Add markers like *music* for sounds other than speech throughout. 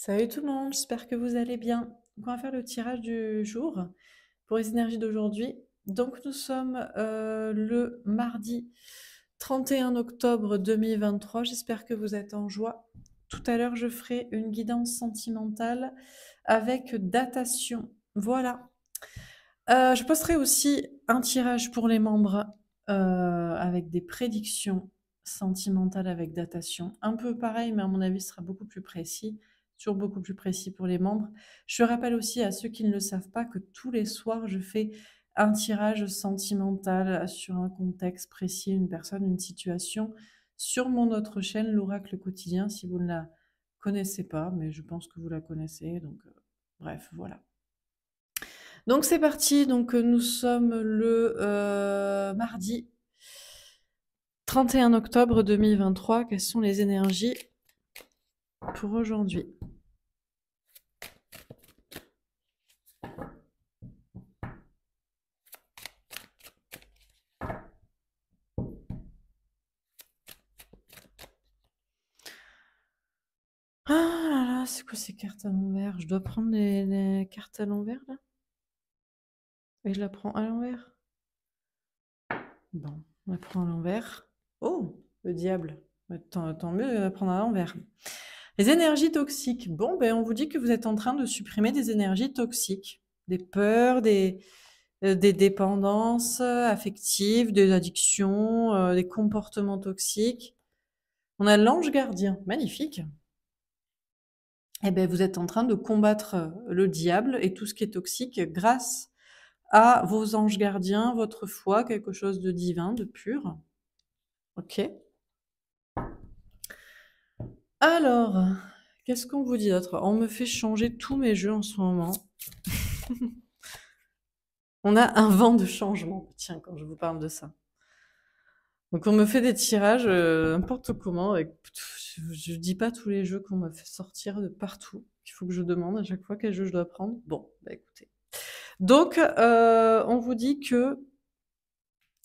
Salut tout le monde, j'espère que vous allez bien. on va faire le tirage du jour pour les énergies d'aujourd'hui. Donc nous sommes euh, le mardi 31 octobre 2023. J'espère que vous êtes en joie. Tout à l'heure, je ferai une guidance sentimentale avec datation. Voilà. Euh, je posterai aussi un tirage pour les membres euh, avec des prédictions sentimentales avec datation. Un peu pareil, mais à mon avis, ce sera beaucoup plus précis toujours beaucoup plus précis pour les membres. Je rappelle aussi à ceux qui ne le savent pas que tous les soirs, je fais un tirage sentimental sur un contexte précis, une personne, une situation, sur mon autre chaîne, l'oracle quotidien, si vous ne la connaissez pas, mais je pense que vous la connaissez, donc euh, bref, voilà. Donc c'est parti, donc euh, nous sommes le euh, mardi 31 octobre 2023, quelles sont les énergies pour aujourd'hui ces cartes à l'envers Je dois prendre les, cartes à l'envers là Et je la prends à l'envers Bon, on la prend à l'envers. Oh, le diable Tant, mieux de la prendre à l'envers. Les énergies toxiques. Bon, ben, on vous dit que vous êtes en train de supprimer des énergies toxiques, des peurs, des, euh, dépendances euh, affectives, des addictions, euh, des comportements toxiques. On a l'ange gardien, magnifique. Eh ben, vous êtes en train de combattre euh, le diable et tout ce qui est toxique grâce à vos anges gardiens, votre foi, quelque chose de divin, de pur. Ok Alors, qu'est-ce qu'on vous dit d'autre On me fait changer tous mes jeux en ce moment. *laughs* On a un vent de changement, tiens, quand je vous parle de ça. Donc on me fait des tirages euh, n'importe comment. Je Je dis pas tous les jeux qu'on m'a fait sortir de partout. Il faut que je demande à chaque fois quel jeu je dois prendre. Bon, bah écoutez. Donc euh, on vous dit que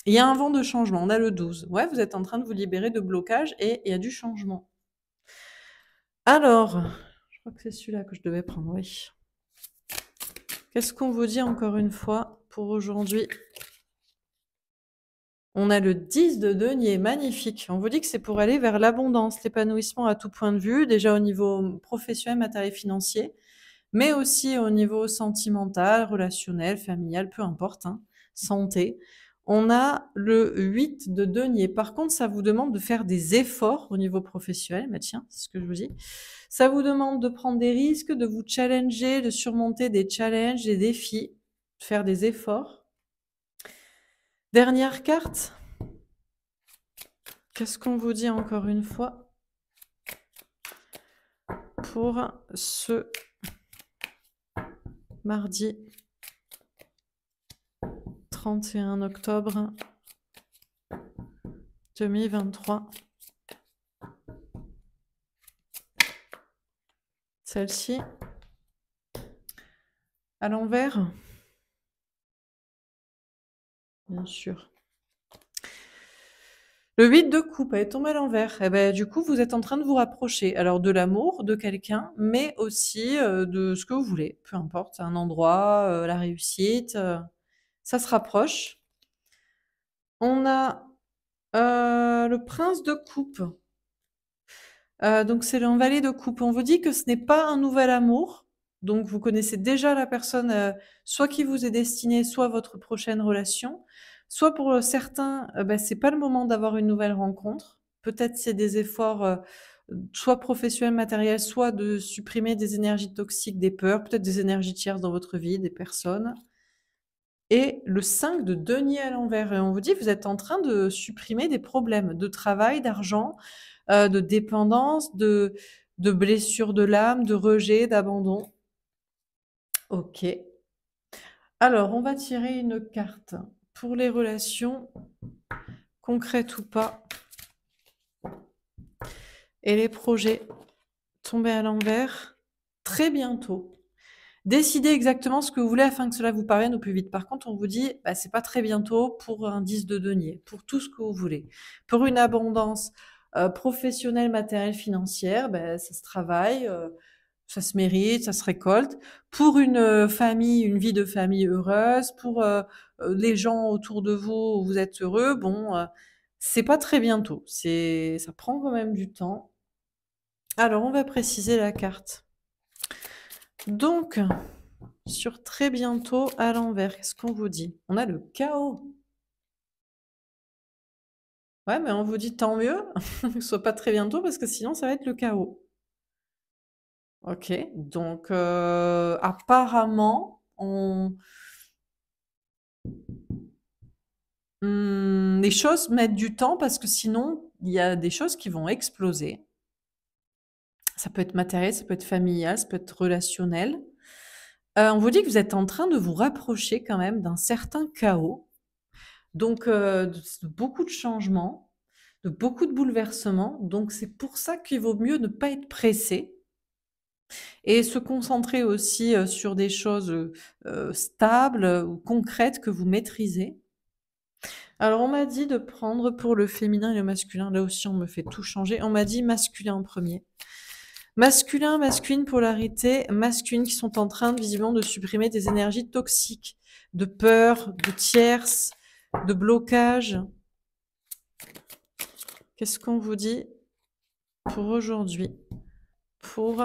il y a un vent de changement. On a le 12. Ouais, vous êtes en train de vous libérer de blocage et il y a du changement. Alors, je crois que c'est celui-là que je devais prendre, oui. Qu'est-ce qu'on vous dit encore une fois pour aujourd'hui on a le 10 de denier, magnifique. On vous dit que c'est pour aller vers l'abondance, l'épanouissement à tout point de vue, déjà au niveau professionnel, matériel, financier, mais aussi au niveau sentimental, relationnel, familial, peu importe, hein, santé. On a le 8 de denier. Par contre, ça vous demande de faire des efforts au niveau professionnel. Mais tiens, c'est ce que je vous dis. Ça vous demande de prendre des risques, de vous challenger, de surmonter des challenges, des défis, de faire des efforts Dernière carte. Qu'est-ce qu'on vous dit encore une fois pour ce mardi 31 octobre 2023. Celle-ci à l'envers bien sûr. Le 8 de coupe, elle est tombée à l'envers. Eh ben, du coup, vous êtes en train de vous rapprocher. Alors, de l'amour de quelqu'un, mais aussi euh, de ce que vous voulez. Peu importe, un endroit, euh, la réussite. Euh, ça se rapproche. On a le prince de coupe. donc, c'est l'envalée de coupe. On vous dit que ce n'est pas un nouvel amour, donc, vous connaissez déjà la personne, euh, soit qui vous est destinée, soit votre prochaine relation. Soit pour euh, certains, euh, bah, c'est pas le moment d'avoir une nouvelle rencontre. Peut-être c'est des efforts, soit professionnels, matériels, soit de supprimer des énergies toxiques, des peurs, peut-être des énergies tierces dans votre vie, des personnes. Et le 5 de denier à l'envers. Et on vous dit, vous êtes en train de supprimer des problèmes de travail, d'argent, de dépendance, de, de blessures de l'âme, de rejet, d'abandon. Ok. Alors, on va tirer une carte pour les relations, concrètes ou pas, et les projets tombés à l'envers très bientôt. Décidez exactement ce que vous voulez afin que cela vous parvienne au plus vite. Par contre, on vous dit, bah, ce n'est pas très bientôt pour un 10 de denier, pour tout ce que vous voulez. Pour une abondance euh, professionnelle, matérielle, financière, bah, ça se travaille. Euh, ça se mérite, ça se récolte. Pour une euh, famille, une vie de famille heureuse, pour euh, euh, les gens autour de vous, vous êtes heureux, bon, c'est pas très bientôt. C'est, ça prend quand même du temps. Alors, on va préciser la carte. Donc, sur très bientôt à l'envers, qu'est-ce qu'on vous dit On a le chaos. Ouais, mais on vous dit tant mieux *laughs* ce soit pas très bientôt parce que sinon ça va être le chaos. Ok, donc euh, apparemment, on... Mmh, les choses mettent du temps parce que sinon, il y a des choses qui vont exploser. Ça peut être matériel, ça peut être familial, ça peut être relationnel. Euh, on vous dit que vous êtes en train de vous rapprocher quand même d'un certain chaos, donc euh, de beaucoup de changements, de beaucoup de bouleversements. Donc c'est pour ça qu'il vaut mieux ne pas être pressé et se concentrer aussi euh, sur des choses euh, euh, stables ou concrètes que vous maîtrisez. Alors on m'a dit de prendre pour le féminin et le masculin, là aussi on me fait tout changer, on m'a dit masculin en premier. Masculin, masculine, polarité, masculine qui sont en train visiblement de supprimer des énergies toxiques, de peur, de tierce, de blocage. Qu'est-ce qu'on vous dit pour aujourd'hui pour...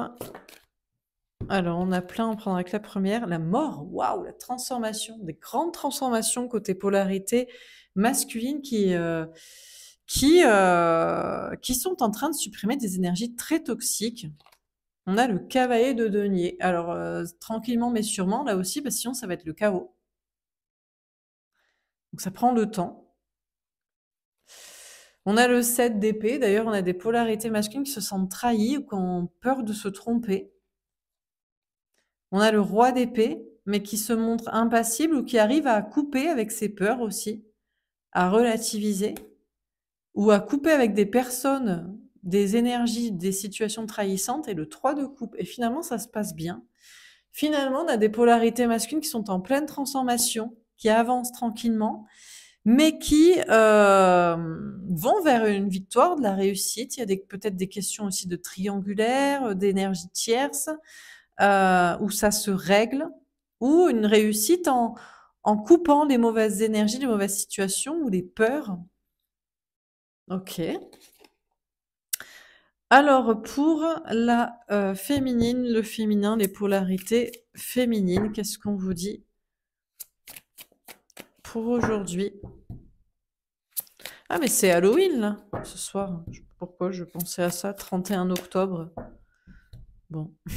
Alors, on a plein, on prendra avec la première. La mort, waouh, la transformation, des grandes transformations côté polarité masculine qui, euh, qui, euh, qui sont en train de supprimer des énergies très toxiques. On a le cavalier de denier. Alors, euh, tranquillement mais sûrement, là aussi, sinon, ça va être le chaos. Donc, ça prend le temps. On a le 7 d'épée. D'ailleurs, on a des polarités masculines qui se sentent trahies ou qui ont peur de se tromper. On a le roi d'épée, mais qui se montre impassible ou qui arrive à couper avec ses peurs aussi, à relativiser, ou à couper avec des personnes, des énergies, des situations trahissantes. Et le 3 de coupe. Et finalement, ça se passe bien. Finalement, on a des polarités masculines qui sont en pleine transformation, qui avancent tranquillement mais qui euh, vont vers une victoire, de la réussite. Il y a peut-être des questions aussi de triangulaire, euh, d'énergie tierce, euh, où ça se règle, ou une réussite en, coupant les mauvaises énergies, les mauvaises situations ou les peurs. Ok. Alors pour la féminine, le féminin, les polarités féminines, qu'est-ce qu'on vous dit pour aujourd'hui. Ah mais c'est Halloween ce soir. Pourquoi je pensais à ça 31 octobre. Bon. *laughs*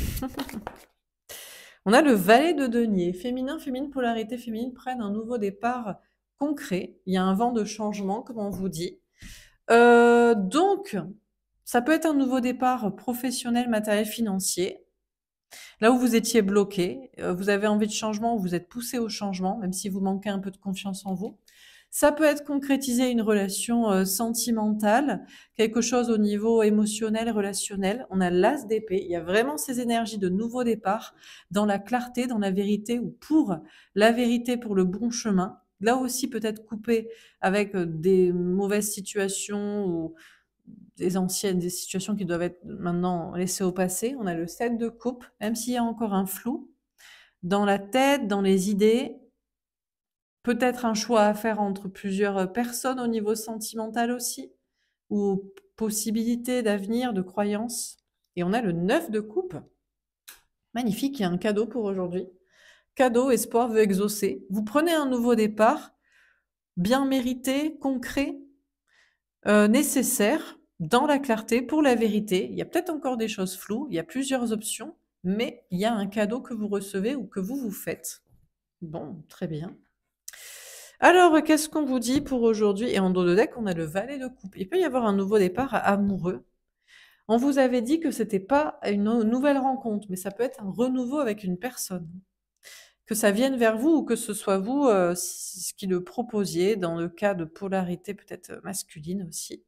On a le valet de denier. Féminin, féminine polarité féminine prennent un nouveau départ concret. Il y a un vent de changement, comme on vous dit. Euh, donc, ça peut être un nouveau départ professionnel, matériel, financier. Là où vous étiez bloqué, euh, vous avez envie de changement, vous êtes poussé au changement, même si vous manquez un peu de confiance en vous. Ça peut être concrétiser une relation euh, sentimentale, quelque chose au niveau émotionnel, relationnel. On a l'as d'épée. Il y a vraiment ces énergies de nouveau départ dans la clarté, dans la vérité ou pour la vérité, pour le bon chemin. Là aussi, peut-être couper avec euh, des mauvaises situations ou des anciennes, des situations qui doivent être maintenant laissées au passé. On a le 7 de coupe, même s'il y a encore un flou dans la tête, dans les idées, peut-être un choix à faire entre plusieurs euh, personnes au niveau sentimental aussi, ou possibilités d'avenir, de croyances. Et on a le 9 de coupe. Magnifique, il y a un cadeau pour aujourd'hui. Cadeau, espoir veut exaucer. Vous prenez un nouveau départ, bien mérité, concret, euh, nécessaire, dans la clarté pour la vérité. Il y a peut-être encore des choses floues, il y a plusieurs options, mais il y a un cadeau que vous recevez ou que vous vous faites. Bon, très bien. Alors, qu'est-ce qu'on vous dit pour aujourd'hui Et en dos de deck, on a le valet de coupe. Il peut y avoir un nouveau départ amoureux. On vous avait dit que ce c'était pas une nouvelle rencontre, mais ça peut être un renouveau avec une personne. Que ça vienne vers vous ou que ce soit vous euh, ce qui le proposiez, dans le cas de polarité peut-être masculine aussi.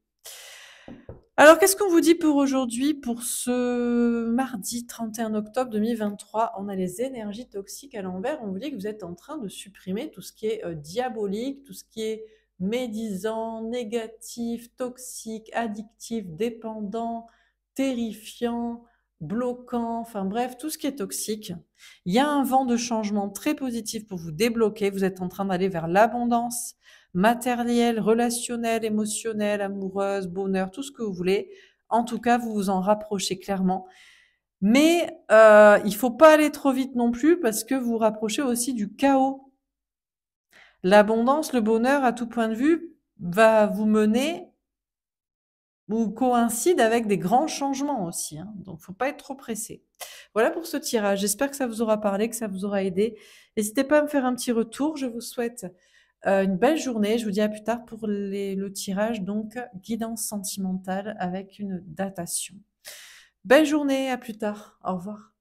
Alors, qu'est-ce qu'on vous dit pour aujourd'hui, pour ce mardi 31 octobre 2023 On a les énergies toxiques à l'envers. On vous dit que vous êtes en train de supprimer tout ce qui est euh, diabolique, tout ce qui est médisant, négatif, toxique, addictif, dépendant, terrifiant, bloquant, enfin bref, tout ce qui est toxique. Il y a un vent de changement très positif pour vous débloquer. Vous êtes en train d'aller vers l'abondance matérielle, relationnelle, émotionnelle, amoureuse, bonheur, tout ce que vous voulez. En tout cas, vous vous en rapprochez clairement. Mais euh, il faut pas aller trop vite non plus parce que vous vous rapprochez aussi du chaos. L'abondance, le bonheur à tout point de vue va vous mener ou coïncide avec des grands changements aussi. il hein, Donc, faut pas être trop pressé. Voilà pour ce tirage. J'espère que ça vous aura parlé, que ça vous aura aidé. N'hésitez pas à me faire un petit retour. Je vous souhaite euh, une belle journée. Je vous dis à plus tard pour le tirage, donc guidance sentimentale avec une datation. Belle journée, à plus tard. Au revoir.